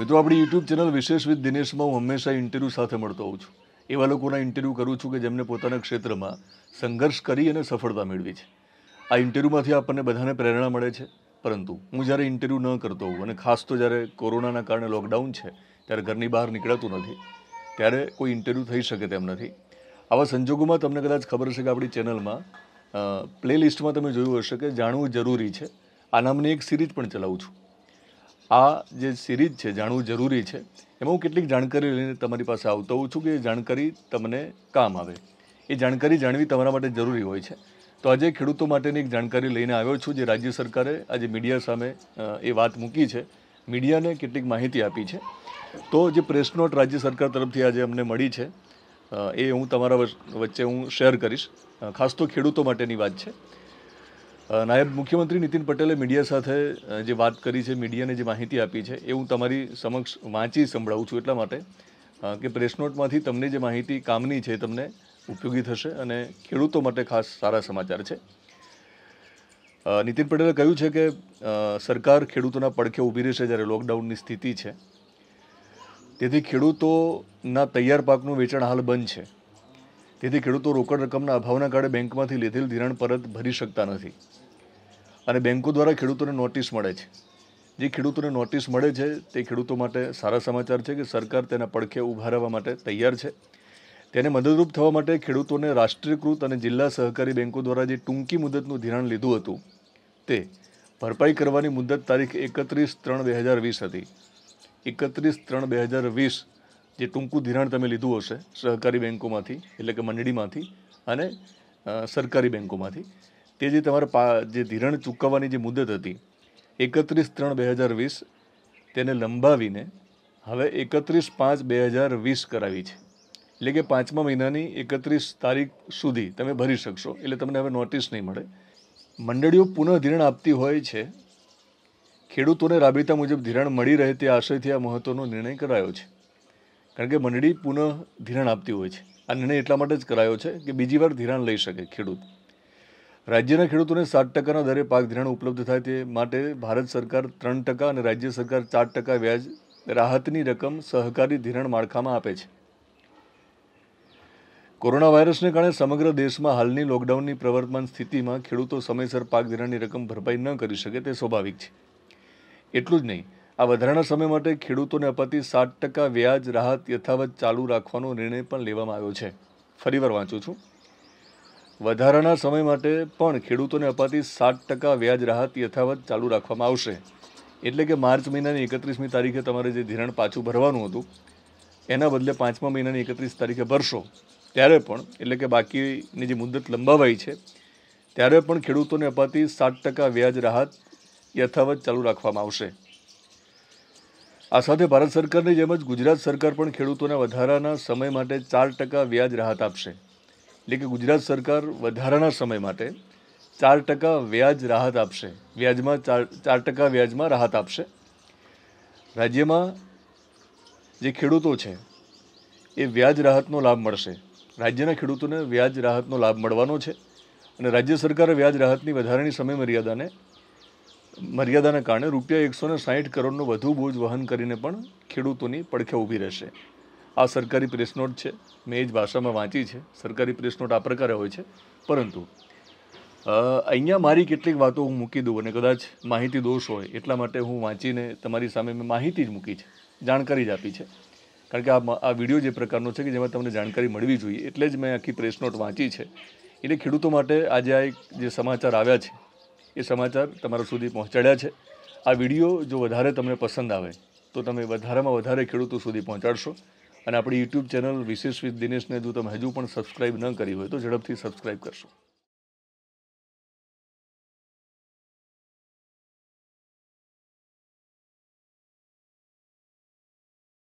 મિત્રો આપણી YouTube channel વિશેષ વિથ દિનેશમાં હું હંમેશા ઇન્ટરવ્યૂ સાથે મળતો હોઉં છું એવા લોકોના ઇન્ટરવ્યૂ કરું છું કે જેમને પોતાના ક્ષેત્રમાં સંઘર્ષ કરી અને સફળતા મેળવી છે આ ઇન્ટરવ્યૂમાંથી આપણને બધાને પ્રેરણા મળે છે પરંતુ હું જ્યારે ઇન્ટરવ્યૂ ન કરતો હોઉં અને ખાસ તો જ્યારે કોરોનાના કારણે લોકડાઉન છે ત્યારે ઘરની બહાર નીકળતું નથી ત્યારે કોઈ ઇન્ટરવ્યૂ થઈ શકે તેમ નથી આવા સંજોગોમાં તમને કદાચ ખબર છે કે આપણી ચેનલમાં પ્લેલિસ્ટમાં તમે જોયું હશે કે જાણવું જરૂરી છે આ નામની એક સિરીઝ પણ ચલાવું છું આ જે સિરીઝ છે જાણવું જરૂરી છે એમાં હું કેટલીક જાણકારી લઈને તમારી પાસે આવતો હોઉં છું કે એ જાણકારી તમને કામ આવે એ જાણકારી જાણવી તમારા માટે જરૂરી હોય છે તો આજે ખેડૂતો માટેની એક જાણકારી લઈને આવ્યો છું જે રાજ્ય સરકારે આજે મીડિયા સામે એ વાત મૂકી છે મીડિયાને કેટલીક માહિતી આપી છે તો જે પ્રેસ નોટ રાજ્ય સરકાર તરફથી આજે અમને મળી છે એ હું તમારા વચ્ચે હું શેર કરીશ ખાસ તો ખેડૂતો માટેની વાત છે નાયબ મુખ્યમંત્રી નીતિન પટેલે મીડિયા સાથે જે વાત કરી છે મીડિયાને જે માહિતી આપી છે એ હું તમારી સમક્ષ વાંચી સંભળાવું છું એટલા માટે કે પ્રેસનોટમાંથી તમને જે માહિતી કામની છે તમને ઉપયોગી થશે અને ખેડૂતો માટે ખાસ સારા સમાચાર છે નીતિન પટેલે કહ્યું છે કે સરકાર ખેડૂતોના પડખે ઊભી રહેશે જ્યારે લોકડાઉનની સ્થિતિ છે તેથી ખેડૂતોના તૈયાર પાકનું વેચાણ હાલ બંધ છે તેથી ખેડૂતો રોકડ રકમના અભાવના કારણે બેંકમાંથી લીધેલ ધિરાણ પરત ભરી શકતા નથી અને બેન્કો દ્વારા ખેડૂતોને નોટિસ મળે છે જે ખેડૂતોને નોટિસ મળે છે તે ખેડૂતો માટે સારા સમાચાર છે કે સરકાર તેના પડખે ઊભા રહેવા માટે તૈયાર છે તેને મદદરૂપ થવા માટે ખેડૂતોને રાષ્ટ્રીયકૃત અને જિલ્લા સહકારી બેન્કો દ્વારા જે ટૂંકી મુદતનું ધિરાણ લીધું હતું તે ભરપાઈ કરવાની મુદત તારીખ એકત્રીસ ત્રણ બે હજાર વીસ હતી એકત્રીસ ત્રણ બે હજાર વીસ જે ટૂંકું ધિરાણ તમે લીધું હશે સહકારી બેન્કોમાંથી એટલે કે મંડળીમાંથી અને સરકારી બેન્કોમાંથી કે જે તમારે જે ધિરણ ચૂકવવાની જે મુદત હતી એકત્રીસ ત્રણ બે હજાર વીસ તેને લંબાવીને હવે એકત્રીસ પાંચ બે હજાર વીસ કરાવી છે એટલે કે પાંચમા મહિનાની એકત્રીસ તારીખ સુધી તમે ભરી શકશો એટલે તમને હવે નોટિસ નહીં મળે મંડળીઓ પુનઃ ધિરાણ આપતી હોય છે ખેડૂતોને રાબેતા મુજબ ધિરાણ મળી રહે તે આશયથી આ મહત્ત્વનો નિર્ણય કરાયો છે કારણ કે મંડળી પુનઃ ધિરાણ આપતી હોય છે આ નિર્ણય એટલા માટે જ કરાયો છે કે બીજી વાર ધિરાણ લઈ શકે ખેડૂત રાજ્યના ખેડૂતોને સાત ટકાના દરે પાક ધિરાણ ઉપલબ્ધ થાય તે માટે ભારત સરકાર ત્રણ ટકા અને રાજ્ય સરકાર ચાર ટકા વ્યાજ રાહતની રકમ સહકારી ધિરાણ માળખામાં આપે છે કોરોના વાયરસને કારણે સમગ્ર દેશમાં હાલની લોકડાઉનની પ્રવર્તમાન સ્થિતિમાં ખેડૂતો સમયસર પાક ધિરાણની રકમ ભરપાઈ ન કરી શકે તે સ્વાભાવિક છે એટલું જ નહીં આ વધારાના સમય માટે ખેડૂતોને અપાતી સાત ટકા વ્યાજ રાહત યથાવત ચાલુ રાખવાનો નિર્ણય પણ લેવામાં આવ્યો છે ફરીવાર વાંચું છું વધારાના સમય માટે પણ ખેડૂતોને અપાતી સાત ટકા વ્યાજ રાહત યથાવત ચાલુ રાખવામાં આવશે એટલે કે માર્ચ મહિનાની એકત્રીસમી તારીખે તમારે જે ધિરણ પાછું ભરવાનું હતું એના બદલે પાંચમા મહિનાની એકત્રીસ તારીખે ભરશો ત્યારે પણ એટલે કે બાકીની જે મુદત લંબાવાઈ છે ત્યારે પણ ખેડૂતોને અપાતી સાત ટકા વ્યાજ રાહત યથાવત ચાલુ રાખવામાં આવશે આ સાથે ભારત સરકારની જેમ જ ગુજરાત સરકાર પણ ખેડૂતોના વધારાના સમય માટે ચાર ટકા વ્યાજ રાહત આપશે એટલે કે ગુજરાત સરકાર વધારાના સમય માટે ચાર ટકા વ્યાજ રાહત આપશે વ્યાજમાં ચાર ચાર ટકા વ્યાજમાં રાહત આપશે રાજ્યમાં જે ખેડૂતો છે એ વ્યાજ રાહતનો લાભ મળશે રાજ્યના ખેડૂતોને વ્યાજ રાહતનો લાભ મળવાનો છે અને રાજ્ય સરકારે વ્યાજ રાહતની વધારાની સમય મર્યાદાને મર્યાદાના કારણે રૂપિયા એકસો ને સાહીઠ કરોડનો વધુ બોજ વહન કરીને પણ ખેડૂતોની પડખે ઊભી રહેશે આ સરકારી પ્રેસ નોટ છે મેં એ જ ભાષામાં વાંચી છે સરકારી પ્રેસ નોટ આ પ્રકારે હોય છે પરંતુ અહીંયા મારી કેટલીક વાતો હું મૂકી દઉં અને કદાચ માહિતી દોષ હોય એટલા માટે હું વાંચીને તમારી સામે મેં માહિતી જ મૂકી છે જાણકારી જ આપી છે કારણ કે આ આ વિડીયો જે પ્રકારનો છે કે જેમાં તમને જાણકારી મળવી જોઈએ એટલે જ મેં આખી પ્રેસ નોટ વાંચી છે એટલે ખેડૂતો માટે આજે આ એક જે સમાચાર આવ્યા છે એ સમાચાર તમારા સુધી પહોંચાડ્યા છે આ વિડીયો જો વધારે તમને પસંદ આવે તો તમે વધારેમાં વધારે ખેડૂતો સુધી પહોંચાડશો અને આપણી યુટ્યુબ ચેનલ વિશેષ વિથ દિનેશને જો તમે હજુ પણ સબસ્ક્રાઇબ ન કરી હોય તો ઝડપથી સબસ્ક્રાઇબ કરશો